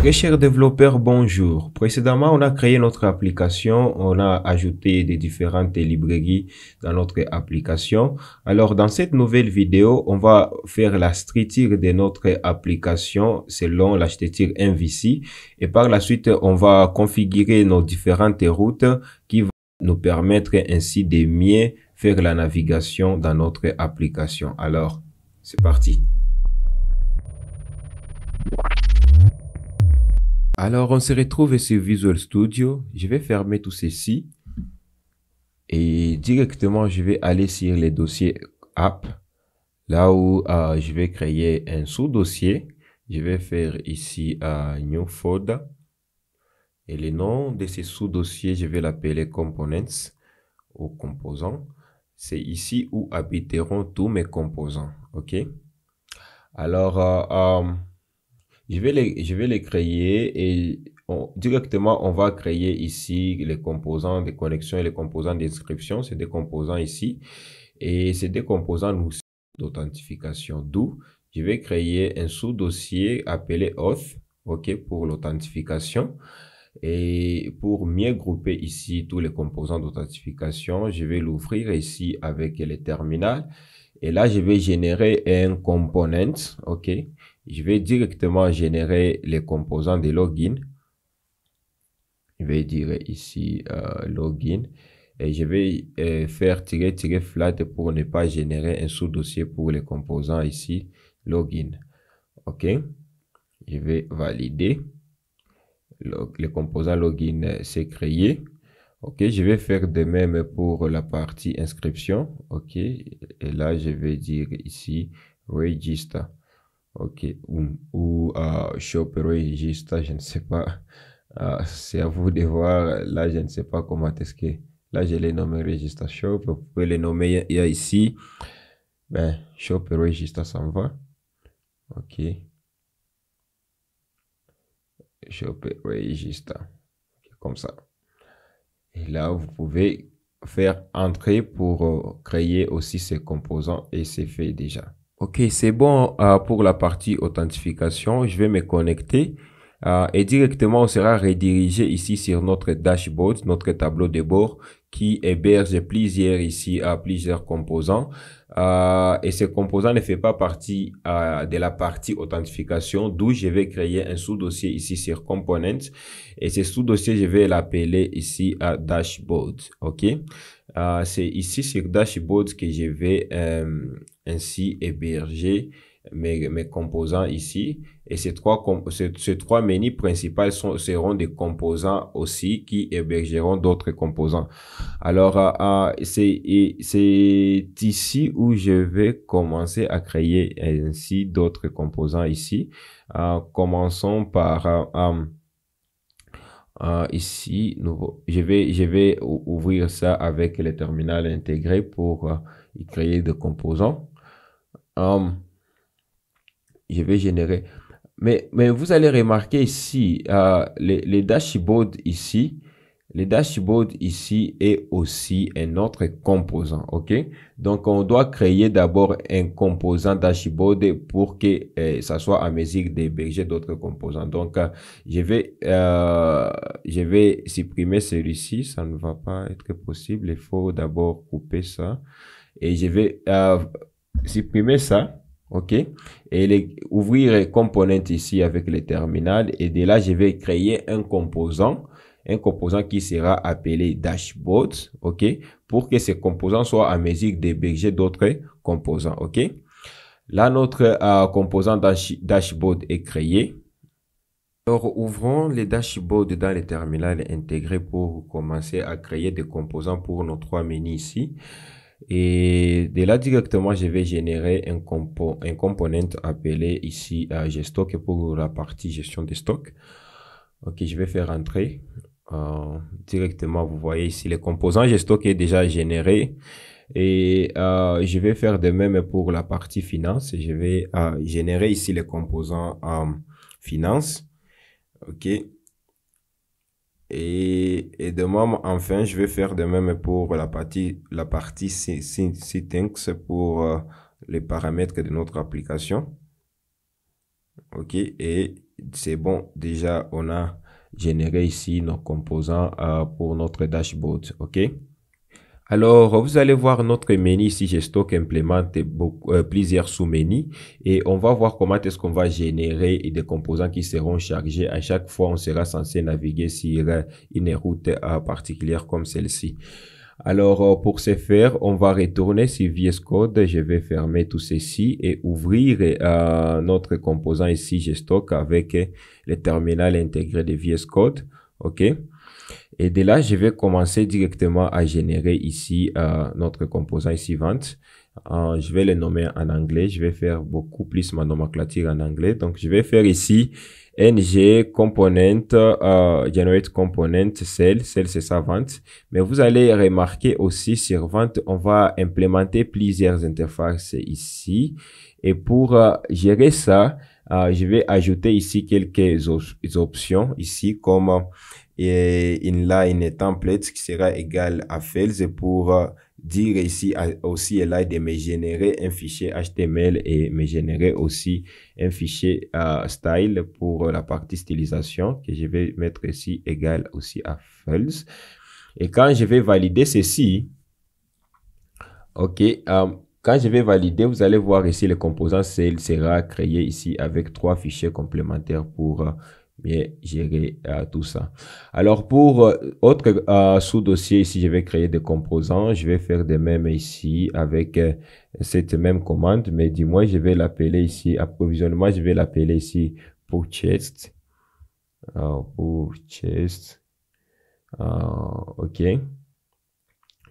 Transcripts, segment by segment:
Très chers développeurs, bonjour. Précédemment, on a créé notre application, on a ajouté des différentes librairies dans notre application. Alors, dans cette nouvelle vidéo, on va faire la structure de notre application selon la MVC et par la suite, on va configurer nos différentes routes qui vont nous permettre ainsi de mieux faire la navigation dans notre application. Alors, c'est parti. Alors, on se retrouve sur Visual Studio. Je vais fermer tout ceci. Et directement, je vais aller sur les dossiers app. Là où euh, je vais créer un sous-dossier. Je vais faire ici euh, New Folder. Et le nom de ce sous-dossier, je vais l'appeler Components ou Composants. C'est ici où habiteront tous mes composants. OK? Alors, euh, je vais les, je vais les créer et directement, on va créer ici les composants de connexion et les composants d'inscription. C'est des composants ici. Et c'est des composants d'authentification. D'où, je vais créer un sous-dossier appelé auth, OK, pour l'authentification. Et pour mieux grouper ici tous les composants d'authentification, je vais l'ouvrir ici avec les terminal. Et là, je vais générer un component, OK, je vais directement générer les composants de login. Je vais dire ici euh, login et je vais euh, faire tirer tirer flat pour ne pas générer un sous-dossier pour les composants ici login. OK. Je vais valider. le composant login euh, s'est créé. OK, je vais faire de même pour la partie inscription. OK, et là, je vais dire ici register. Ok. Ou, ou euh, je je ne sais pas. c'est à vous de voir. Là, je ne sais pas comment est-ce que. Là, je l'ai nommé Regista shop. Vous pouvez le nommer y ici. Ben, shop et registre, ça va. Ok. Shop et Comme ça. Et là, vous pouvez faire entrer pour euh, créer aussi ces composants et c'est fait déjà. Ok, c'est bon euh, pour la partie authentification. Je vais me connecter euh, et directement on sera redirigé ici sur notre dashboard, notre tableau de bord qui héberge plusieurs ici à euh, plusieurs composants. et ce composant ne fait pas partie de la partie authentification, d'où je vais créer un sous-dossier ici sur Components. Et ce sous-dossier, je vais l'appeler ici à Dashboard. OK, c'est ici sur Dashboard que je vais ainsi héberger mes, composants ici. Et ces trois, ces, trois menus principaux sont, seront des composants aussi qui hébergeront d'autres composants. Alors, euh, euh, c'est ici où je vais commencer à créer ainsi d'autres composants ici. Euh, commençons par... ici, nouveau. Je vais, je vais ouvrir ça avec le terminal intégré pour y créer des composants. Um, je vais générer. Mais, mais vous allez remarquer ici, euh, les, les dashboards ici, les dashboards ici est aussi un autre composant, ok? Donc, on doit créer d'abord un composant dashboard pour que euh, ça soit à mesure d'héberger d'autres composants. Donc, euh, je vais, euh, je vais supprimer celui-ci. Ça ne va pas être possible. Il faut d'abord couper ça. Et je vais euh, supprimer ça, OK Et les, ouvrir les components ici avec les terminal. Et de là, je vais créer un composant un composant qui sera appelé dashboard, ok, pour que ces composants soient à mesure d'héberger d'autres composants, ok. Là, notre euh, composant dashboard est créé. Alors, ouvrons les dashboards dans les terminales intégrés pour commencer à créer des composants pour nos trois menus ici. Et de là directement, je vais générer un, compo un component appelé ici uh, pour la partie gestion de stocks. Ok, je vais faire entrer. Euh, directement, vous voyez ici les composants gestock est déjà généré. Et euh, je vais faire de même pour la partie finance. Je vais euh, générer ici les composants finance. OK. Et, et de même, enfin, je vais faire de même pour la partie, la partie settings pour euh, les paramètres de notre application. OK. Et c'est bon. Déjà, on a généré ici nos composants euh, pour notre dashboard. OK. Alors, vous allez voir notre menu ici, Gesto implémente euh, plusieurs sous-menus et on va voir comment est-ce qu'on va générer des composants qui seront chargés. À chaque fois, on sera censé naviguer sur euh, une route euh, particulière comme celle-ci. Alors, pour ce faire, on va retourner sur VS Code. Je vais fermer tout ceci et ouvrir notre composant ici, Stock avec le terminal intégré de VS Code. OK et de là, je vais commencer directement à générer ici euh, notre composant ici vente. Euh, je vais le nommer en anglais. Je vais faire beaucoup plus ma nomenclature en anglais. Donc, je vais faire ici ng component, euh, generate component cell Cell, c'est sa vente. Mais vous allez remarquer aussi sur vente, on va implémenter plusieurs interfaces ici. Et pour euh, gérer ça, euh, je vais ajouter ici quelques options ici comme et inline line template qui sera égal à false pour dire ici aussi et là de me générer un fichier HTML et me générer aussi un fichier euh, style pour la partie stylisation que je vais mettre ici égal aussi à false. Et quand je vais valider ceci, ok, euh, quand je vais valider, vous allez voir ici le composant cell sera créé ici avec trois fichiers complémentaires pour euh, bien gérer euh, tout ça. Alors pour euh, autre euh, sous-dossier ici, je vais créer des composants. Je vais faire de mêmes ici avec cette même commande, mais dis-moi, je vais l'appeler ici approvisionnement, je vais l'appeler ici pour chest pour chest ok.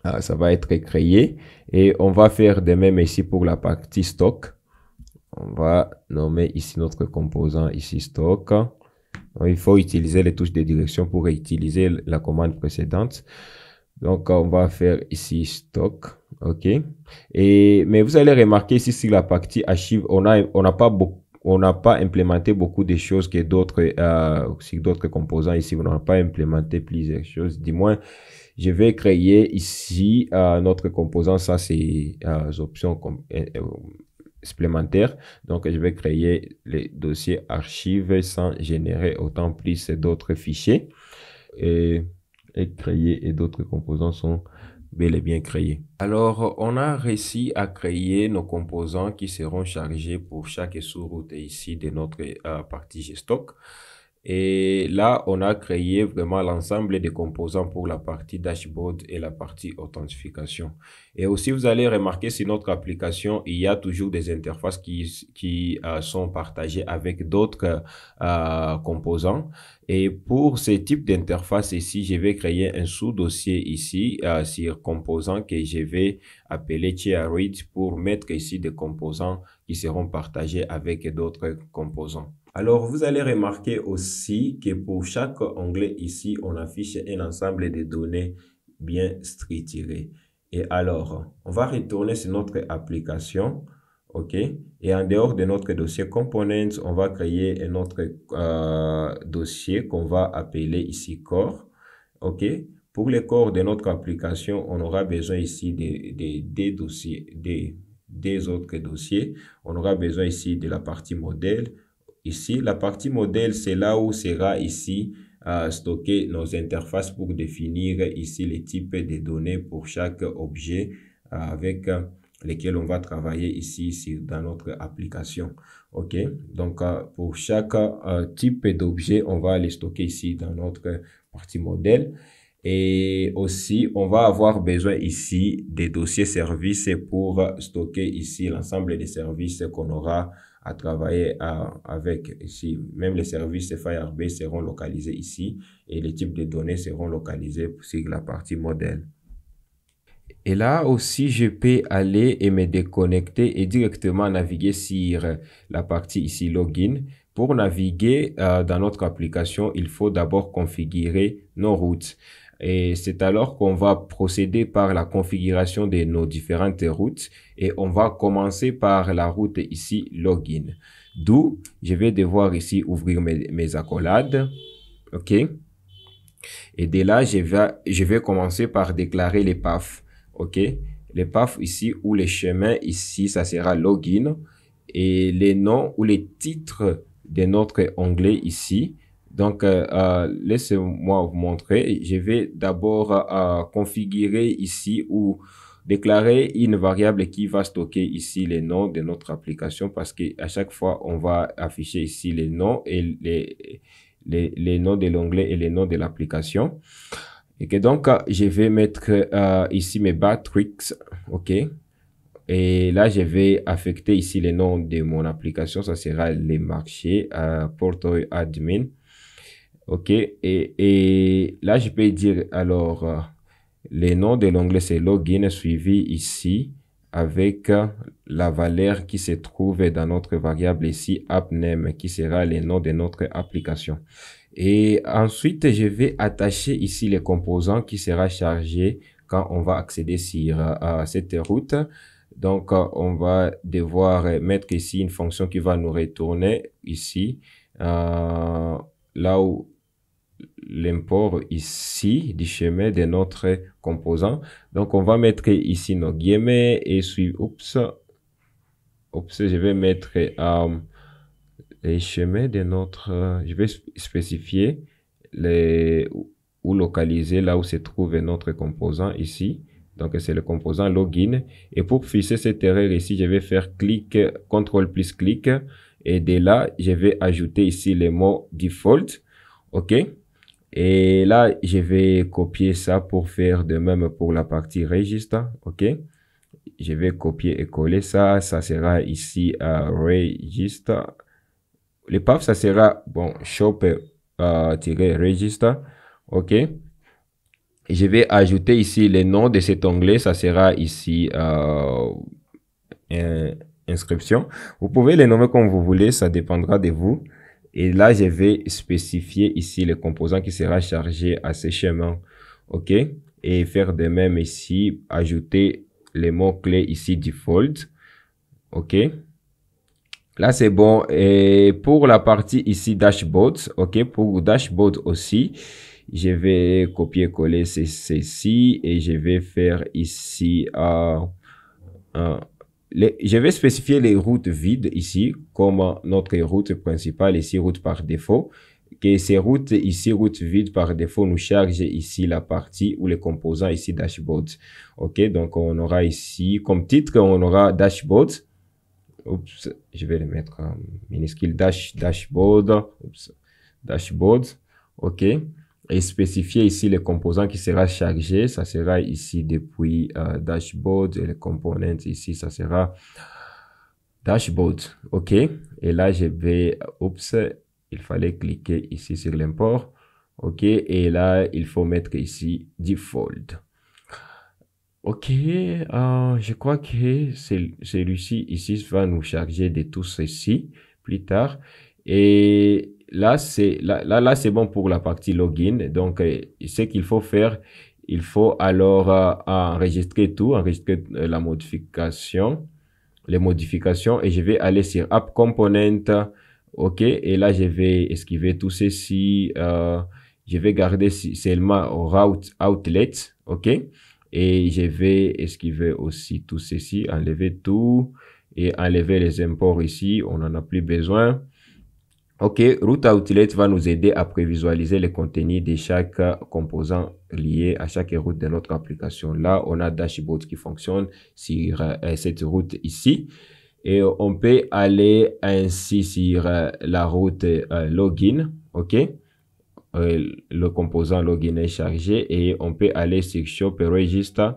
Ah, ça va être créé et on va faire de mêmes ici pour la partie stock. On va nommer ici notre composant ici stock. Il faut utiliser les touches de direction pour réutiliser la commande précédente. Donc, on va faire ici stock. OK. Et, mais vous allez remarquer ici sur la partie archive, on n'a on a pas on n'a pas implémenté beaucoup de choses que d'autres euh, d'autres composants ici on n'a pas implémenté plusieurs choses du moins je vais créer ici euh, notre composant ça c'est euh, options euh, supplémentaire. Donc, je vais créer les dossiers archives sans générer autant plus d'autres fichiers et, créer et d'autres composants sont bel et bien créés. Alors, on a réussi à créer nos composants qui seront chargés pour chaque sous-route ici de notre euh, partie G-Stock. Et là, on a créé vraiment l'ensemble des composants pour la partie dashboard et la partie authentification. Et aussi, vous allez remarquer sur notre application, il y a toujours des interfaces qui, qui euh, sont partagées avec d'autres euh, composants. Et pour ce type d'interface ici, je vais créer un sous-dossier ici euh, sur composants que je vais appeler Read pour mettre ici des composants qui seront partagés avec d'autres composants. Alors, vous allez remarquer aussi que pour chaque onglet ici, on affiche un ensemble de données bien structurées. Et alors, on va retourner sur notre application. OK Et en dehors de notre dossier Components, on va créer un autre euh, dossier qu'on va appeler ici Core. OK Pour le corps de notre application, on aura besoin ici des dossiers, des autres dossiers. On aura besoin ici de la partie modèle ici. La partie modèle, c'est là où sera ici euh, stocker nos interfaces pour définir ici les types de données pour chaque objet euh, avec euh, lesquels on va travailler ici, dans notre application. OK, donc pour chaque type d'objet, on va les stocker ici dans notre partie modèle. Et aussi, on va avoir besoin ici des dossiers services pour stocker ici l'ensemble des services qu'on aura à travailler à, avec ici. Même les services Firebase seront localisés ici et les types de données seront localisés sur la partie modèle. Et là aussi, je peux aller et me déconnecter et directement naviguer sur la partie ici login. Pour naviguer euh, dans notre application, il faut d'abord configurer nos routes. Et c'est alors qu'on va procéder par la configuration de nos différentes routes et on va commencer par la route ici login. D'où je vais devoir ici ouvrir mes, accolades. OK. Et dès là, je vais, je vais commencer par déclarer les PAF. OK. Les PAF ici ou les chemins ici, ça sera login. Et les noms ou les titres de notre onglet ici, donc, euh, euh, laissez-moi vous montrer. Je vais d'abord euh, configurer ici ou déclarer une variable qui va stocker ici les noms de notre application parce que à chaque fois, on va afficher ici les noms et les, les, noms de l'onglet et les noms de l'application. Et que donc, je vais mettre ici mes tricks, OK. Et là, je vais affecter ici les noms de mon application. Ça sera les marchés, euh, admin. OK. Et, là, je peux dire, alors, euh, le nom de l'onglet, c'est login suivi ici avec euh, la valeur qui se trouve dans notre variable ici, appName, qui sera le nom de notre application. Et ensuite, je vais attacher ici les composants qui sera chargé quand on va accéder sur euh, cette route. Donc, on va devoir mettre ici une fonction qui va nous retourner ici, là où l'import ici du chemin de notre composant. Donc, on va mettre ici nos guillemets et suivre. Oups. Oups, je vais mettre euh, les chemins de notre... Je vais spécifier les, ou localiser là où se trouve notre composant ici. Donc, c'est le composant login. Et pour fixer cette erreur ici, je vais faire clic, contrôle plus clic. Et dès là, je vais ajouter ici les mots default. OK et là, je vais copier ça pour faire de même pour la partie registre. OK Je vais copier et coller ça. Ça sera ici à registre. Le PAF, ça sera, bon, shop euh, register, OK Je vais ajouter ici les noms de cet onglet. Ça sera ici euh, inscription. Vous pouvez les nommer comme vous voulez. Ça dépendra de vous. Et là, je vais spécifier ici le composant qui sera chargé à ce chemin. OK Et faire de même ici, ajouter les mots-clés ici default. OK Là, c'est bon. Et pour la partie ici dashboard, OK Pour dashboard aussi, je vais copier-coller ceci et je vais faire ici ah, un je vais spécifier les routes vides ici comme notre route principale, ici route par défaut. Que ces routes ici, routes vides par défaut, nous chargent ici la partie ou les composants ici dashboard. OK, donc on aura ici comme titre, on aura dashboard. Oups, je vais le mettre en minuscule dash, dashboard. Oups, dashboard. OK et spécifier ici les composants qui sera chargé. Ça sera ici depuis euh, dashboard et les component ici, ça sera dashboard. OK. Et là, je vais, oups, il fallait cliquer ici sur l'import. OK. Et là, il faut mettre ici default. OK, euh, je crois que celui-ci ici va nous charger de tout ceci plus tard. Et là, c'est là, là, là c'est bon pour la partie login. Donc, euh, ce qu'il faut faire, il faut alors euh, enregistrer tout, enregistrer euh, la modification, les modifications, et je vais aller sur App Component. OK, et là, je vais esquiver tout ceci. je vais garder seulement Route Outlet. OK, et je vais esquiver aussi tout ceci, enlever tout et enlever les imports ici. On n'en a plus besoin. OK, Route Outlet va nous aider à prévisualiser les contenus de chaque composant lié à chaque route de notre application. Là, on a Dashboard qui fonctionne sur euh, cette route ici. Et on peut aller ainsi sur euh, la route euh, Login. OK le composant Login est chargé et on peut aller sur Shop et Register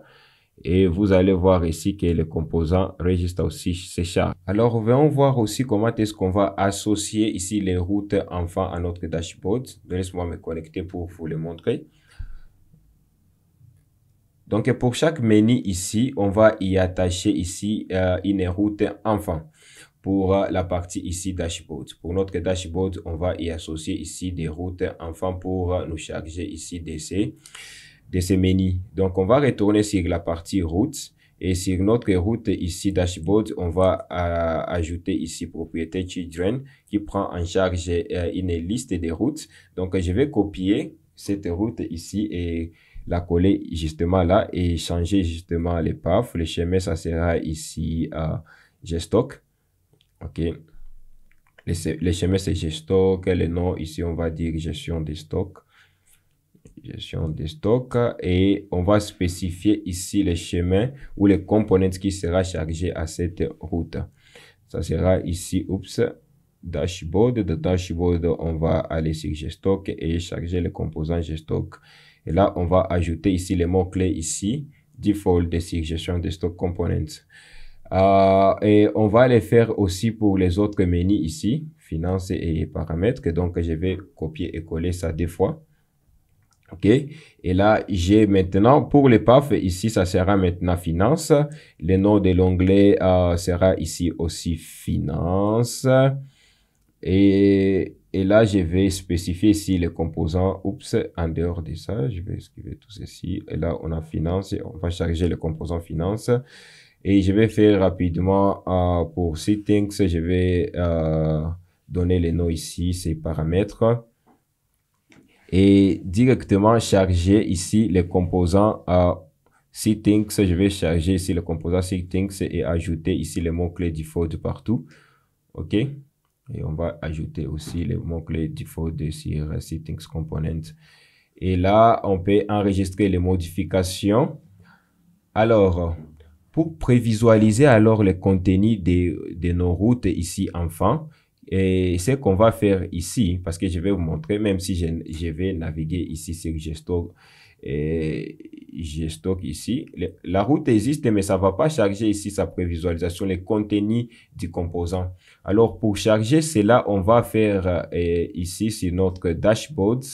et vous allez voir ici que le composant registre aussi ces charges. Alors, voyons voir aussi comment est-ce qu'on va associer ici les routes enfants à notre dashboard. laissez moi me connecter pour vous le montrer. Donc, pour chaque menu ici, on va y attacher ici euh, une route enfant pour euh, la partie ici dashboard. Pour notre dashboard, on va y associer ici des routes enfants pour euh, nous charger ici des de ce menu. Donc, on va retourner sur la partie route. Et sur notre route ici, dashboard, on va euh, ajouter ici propriété children qui prend en charge euh, une liste de routes. Donc, je vais copier cette route ici et la coller justement là et changer justement les paths. Le chemin, ça sera ici à euh, Gestock. OK. Le, chemin, c'est Gestock. Le nom ici, on va dire gestion des stocks gestion de stocks et on va spécifier ici les chemins ou les components qui sera chargé à cette route. Ça sera ici, oups, dashboard. De dashboard, on va aller sur G-Stock et charger les composants G-Stock. Et là, on va ajouter ici les mots-clés ici, default de suggestion de stock components. Euh, et on va les faire aussi pour les autres menus ici, finances et paramètres. Donc, je vais copier et coller ça deux fois. OK Et là, j'ai maintenant, pour les PAF, ici, ça sera maintenant Finance. Le nom de l'onglet euh, sera ici aussi Finance. Et, et, là, je vais spécifier ici les composants. Oups, en dehors de ça, je vais esquiver tout ceci. Et là, on a Finance. On va charger le composant Finance. Et je vais faire rapidement euh, pour Settings, je vais euh, donner les noms ici, ces paramètres et directement charger ici les composants à Settings. Je vais charger ici les composants Settings et ajouter ici les mots-clés default de partout. OK. Et on va ajouter aussi les mots-clés default sur Settings Component. Et là, on peut enregistrer les modifications. Alors, pour prévisualiser alors les contenus de, de nos routes ici, enfin, et ce qu'on va faire ici, parce que je vais vous montrer, même si je, vais naviguer ici, sur que je et je ici. la route existe, mais ça ne va pas charger ici sa prévisualisation, les contenus du composant. Alors, pour charger cela, on va faire euh, ici sur notre dashboard.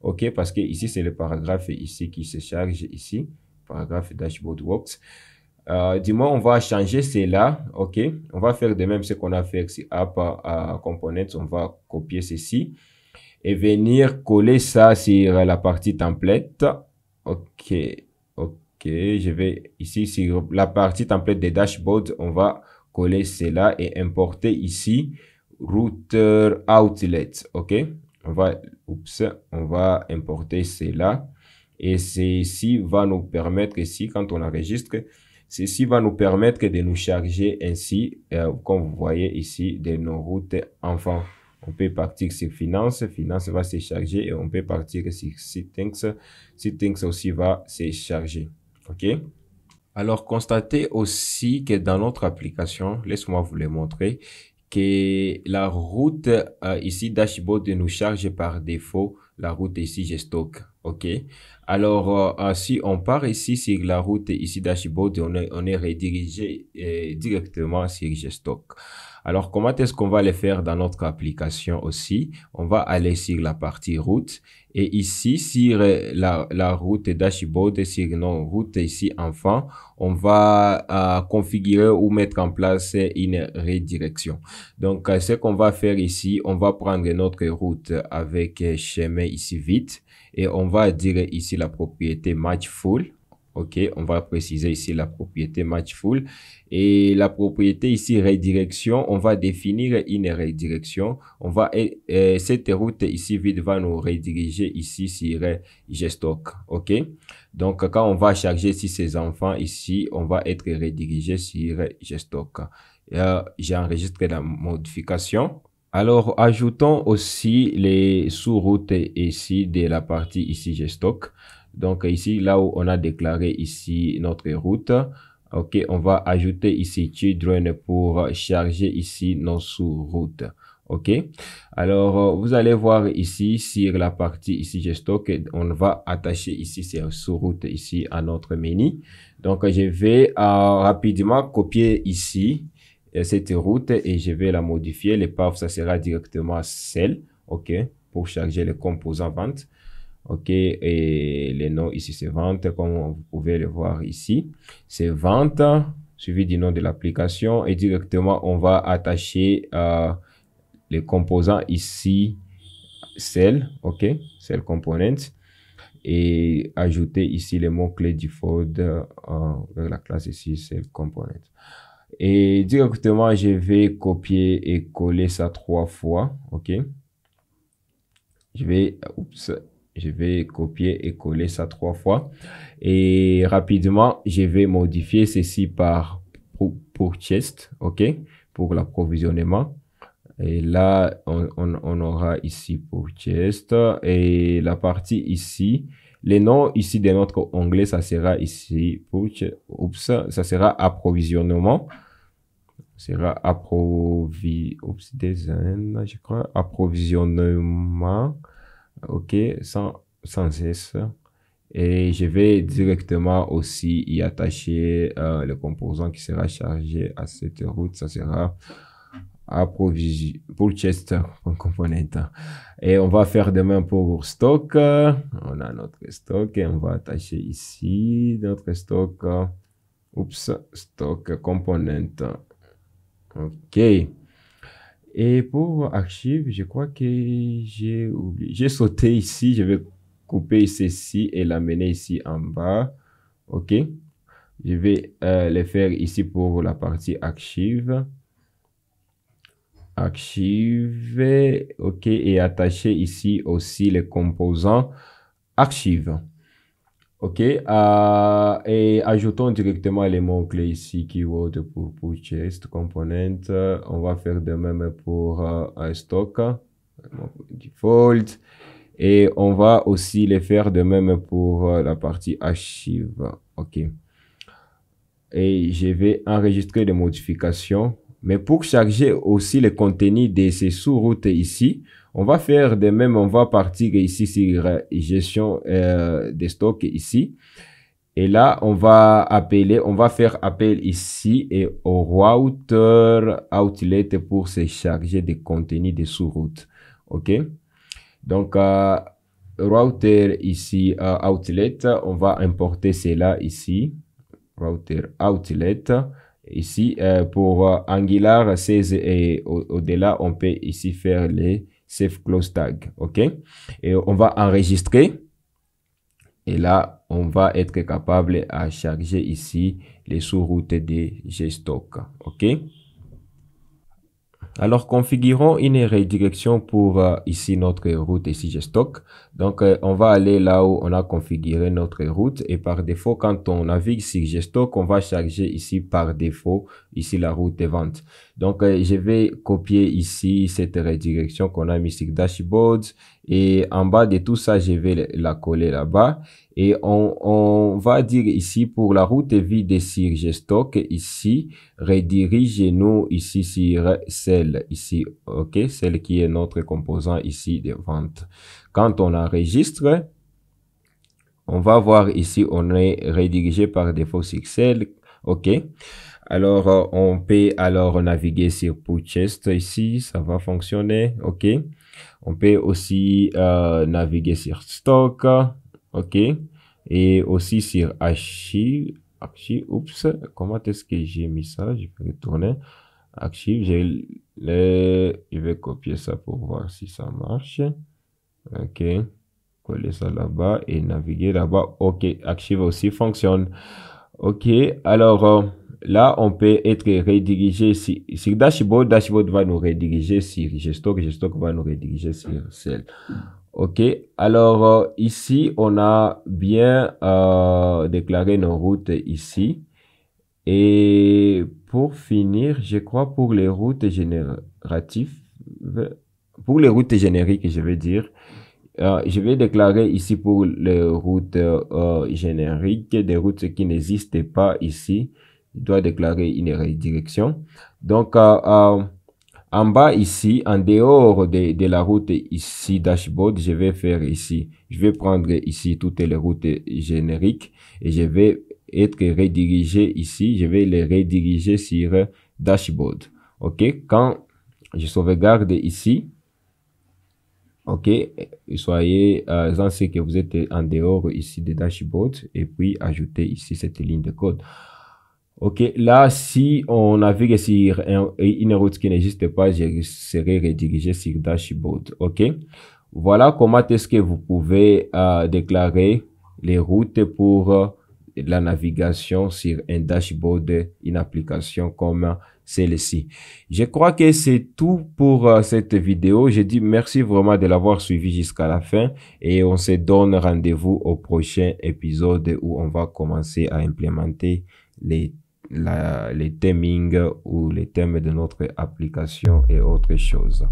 OK, parce que ici, c'est le paragraphe ici qui se charge ici. Paragraphe dashboard works. Euh, Dis-moi, on va changer cela. OK. On va faire de même ce qu'on a fait ici. App à euh, Components. On va copier ceci et venir coller ça sur la partie template. OK. OK. Je vais ici sur la partie template des dashboards. On va coller cela et importer ici router outlet. OK. On va, oups, on va importer cela. Et ceci va nous permettre ici, quand on enregistre, Ceci va nous permettre de nous charger ainsi, euh, comme vous voyez ici, de nos routes enfants. On peut partir sur Finance, Finance va se charger et on peut partir sur Settings, Settings aussi va se charger. OK Alors, constatez aussi que dans notre application, laisse-moi vous le montrer, que la route euh, ici dashboard nous charge par défaut la route ici je stocke Ok. Alors, euh, euh, si on part ici sur la route ici dashboard, on est, on redirigé euh, directement sur G-Stock. Alors, comment est-ce qu'on va le faire dans notre application aussi On va aller sur la partie route et ici sur la, la route dashboard, sur nos route ici enfant, on va configurer ou mettre en place une redirection. Donc, ce qu'on va faire ici, on va prendre notre route avec chemin ici vite et on va dire ici la propriété match full. OK, on va préciser ici la propriété match full et la propriété ici redirection, on va définir une redirection. On va cette route ici vide va nous rediriger ici sur stock OK Donc quand on va charger ici ces enfants ici, on va être redirigé sur gestock j'ai euh, j'enregistre la modification. Alors, ajoutons aussi les sous-routes ici de la partie ici, je stock. Donc ici, là où on a déclaré ici notre route, ok, on va ajouter ici children pour charger ici nos sous-routes. OK Alors, vous allez voir ici, sur la partie ici, je stocke, on va attacher ici, ces sous routes ici à notre menu. Donc, je vais euh, rapidement copier ici euh, cette route et je vais la modifier. Les ça sera directement celle, OK, pour charger les composants vente. OK, et les noms ici, c'est vente, comme vous pouvez le voir ici. C'est vente, suivi du nom de l'application. Et directement, on va attacher euh, les composants ici, celle, OK, celle component. Et ajouter ici les mots-clés du euh, la classe ici, celle component. Et directement, je vais copier et coller ça trois fois. OK. Je vais, oups, je vais copier et coller ça trois fois. Et rapidement, je vais modifier ceci par pour, chest. OK. Pour l'approvisionnement. Et là, on, on, aura ici pour chest. Et la partie ici, les noms ici des notre anglais, ça sera ici, oups, ça sera approvisionnement. Ça sera approvi, oups, je crois, approvisionnement. OK, sans, sans S. Et je vais directement aussi y attacher euh, le composant qui sera chargé à cette route. Ça sera à pour Component. Et on va faire demain pour stock. On a notre stock et on va attacher ici notre stock. Oups, stock component. OK. Et pour archive, je crois que j'ai oublié. J'ai sauté ici. Je vais couper ceci et l'amener ici en bas. OK. Je vais euh, le faire ici pour la partie archive. Archive. OK. Et attacher ici aussi les composants Archive. OK. Euh, et ajoutons directement les mots-clés ici, keyword pour purchase, component. On va faire de même pour euh, un stock, default. Et on va aussi les faire de même pour euh, la partie archive. OK. Et je vais enregistrer les modifications mais pour charger aussi le contenu de ces sous-routes ici, on va faire de même, on va partir ici sur euh, gestion euh, des stocks ici. Et là, on va appeler, on va faire appel ici et au router outlet pour se charger des contenus des sous-routes. OK? Donc, euh, router ici, outlet, on va importer cela ici. Router outlet. Ici, euh, pour euh, Angular 16 et au-delà, on peut ici faire les safe close tag. OK? Et on va enregistrer. Et là, on va être capable à charger ici les sous-routes de GStock. OK? Alors, configurons une redirection pour euh, ici notre route. Ici, je Donc, euh, on va aller là où on a configuré notre route. Et par défaut, quand on navigue sur Gestock, on va charger ici par défaut, ici la route de vente. Donc, euh, je vais copier ici cette redirection qu'on a mis sur Dashboard et en bas de tout ça, je vais la coller là-bas. Et on, on, va dire ici, pour la route vie de cires, ici, redirigez-nous ici sur celle ici, ok, celle qui est notre composant ici de vente. Quand on enregistre, on va voir ici, on est redirigé par défaut sur celle, ok. Alors, on peut alors naviguer sur Purchase ici, ça va fonctionner, ok. On peut aussi euh, naviguer sur stock, ok, et aussi sur archive. Archive, oups, comment est-ce que j'ai mis ça Je vais retourner. Archive, je, je vais copier ça pour voir si ça marche. Ok, coller ça là-bas et naviguer là-bas. Ok, Archive aussi fonctionne. Ok, alors. Euh, là, on peut être redirigé sur, dashboard. Dashboard va nous rediriger sur Gestock. Gestock va nous rediriger sur celle. OK. Alors, euh, ici, on a bien euh, déclaré nos routes ici. Et pour finir, je crois pour les routes génératives, pour les routes génériques, je vais dire, euh, je vais déclarer ici pour les routes génériques, des routes qui n'existent pas ici doit déclarer une redirection. Donc, euh, euh, en bas ici, en dehors de, la route ici dashboard, je vais faire ici. Je vais prendre ici toutes les routes génériques et je vais être redirigé ici. Je vais les rediriger sur dashboard. OK. Quand je sauvegarde ici, OK, soyez euh, que vous êtes en dehors ici de dashboard et puis ajoutez ici cette ligne de code. OK, là, si on navigue sur une route qui n'existe pas, je serai redirigé sur dashboard. OK, voilà comment est-ce que vous pouvez euh, déclarer les routes pour euh, la navigation sur un dashboard, une application comme celle-ci. Je crois que c'est tout pour euh, cette vidéo. Je dis merci vraiment de l'avoir suivi jusqu'à la fin et on se donne rendez-vous au prochain épisode où on va commencer à implémenter les les theming ou les thèmes de notre application et autres choses.